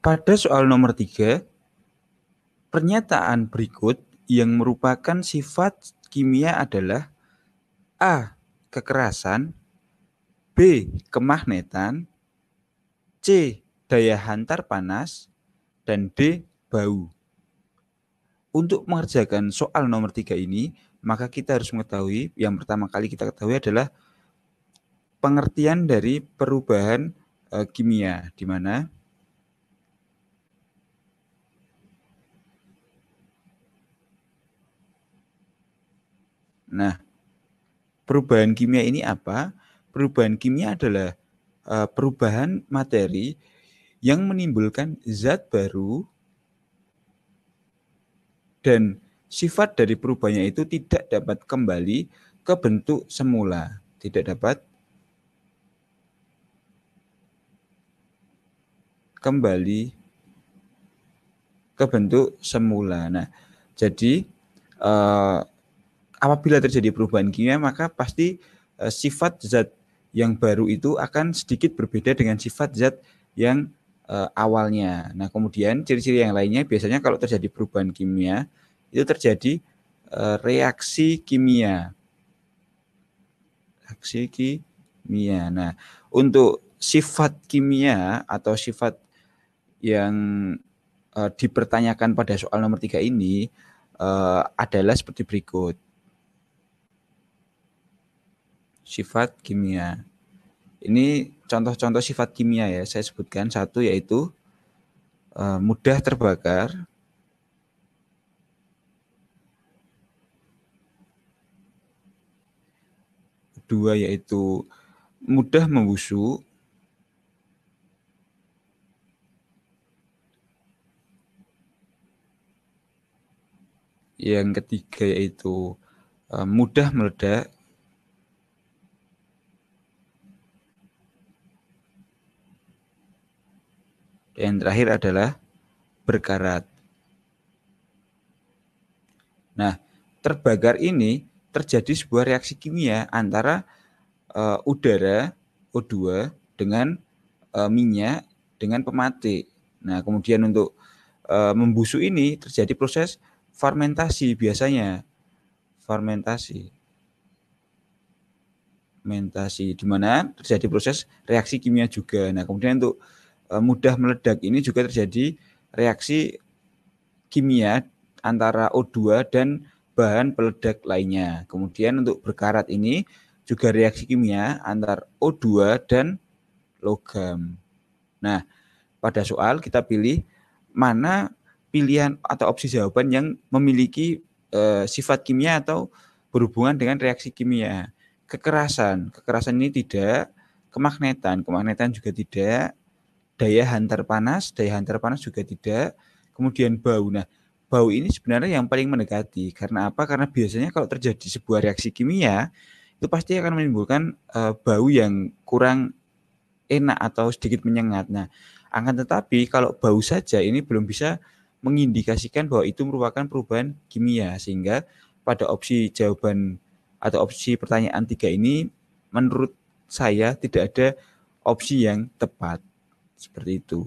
Pada soal nomor tiga, pernyataan berikut yang merupakan sifat kimia adalah A. Kekerasan B. Kemagnetan C. Daya hantar panas dan D. Bau Untuk mengerjakan soal nomor tiga ini, maka kita harus mengetahui yang pertama kali kita ketahui adalah pengertian dari perubahan eh, kimia di mana Nah, perubahan kimia ini apa? Perubahan kimia adalah uh, perubahan materi yang menimbulkan zat baru dan sifat dari perubahannya itu tidak dapat kembali ke bentuk semula, tidak dapat kembali ke bentuk semula. Nah, jadi eh, apabila terjadi perubahan kimia maka pasti uh, sifat zat yang baru itu akan sedikit berbeda dengan sifat zat yang uh, awalnya. Nah, kemudian ciri-ciri yang lainnya biasanya kalau terjadi perubahan kimia itu terjadi uh, reaksi kimia. Reaksi kimia. Nah, untuk sifat kimia atau sifat yang uh, dipertanyakan pada soal nomor tiga ini uh, adalah seperti berikut sifat kimia. Ini contoh-contoh sifat kimia ya, saya sebutkan satu yaitu eh, mudah terbakar, dua yaitu mudah membusuk, yang ketiga yaitu eh, mudah meledak, Yang terakhir adalah berkarat. Nah, terbakar ini terjadi sebuah reaksi kimia antara uh, udara O2 dengan uh, minyak dengan pematik. Nah, kemudian untuk uh, membusuk ini terjadi proses fermentasi biasanya. Fermentasi. Fermentasi di mana terjadi proses reaksi kimia juga. Nah, kemudian untuk E, mudah meledak ini juga terjadi reaksi kimia antara O2 dan bahan peledak lainnya. Kemudian untuk berkarat ini juga reaksi kimia antara O2 dan logam. Nah, pada soal kita pilih mana pilihan atau opsi jawaban yang memiliki e, sifat kimia atau berhubungan dengan reaksi kimia. Kekerasan, kekerasan ini tidak, kemagnetan, kemagnetan juga tidak, daya hantar panas, daya hantar panas juga tidak, kemudian bau. Nah, bau ini sebenarnya yang paling mendekati. Karena apa? Karena biasanya kalau terjadi sebuah reaksi kimia, itu pasti akan menimbulkan uh, bau yang kurang enak atau sedikit menyengat. Nah, akan tetapi kalau bau saja ini belum bisa mengindikasikan bahwa itu merupakan perubahan kimia sehingga pada opsi jawaban atau opsi pertanyaan tiga ini menurut saya tidak ada opsi yang tepat. Seperti itu.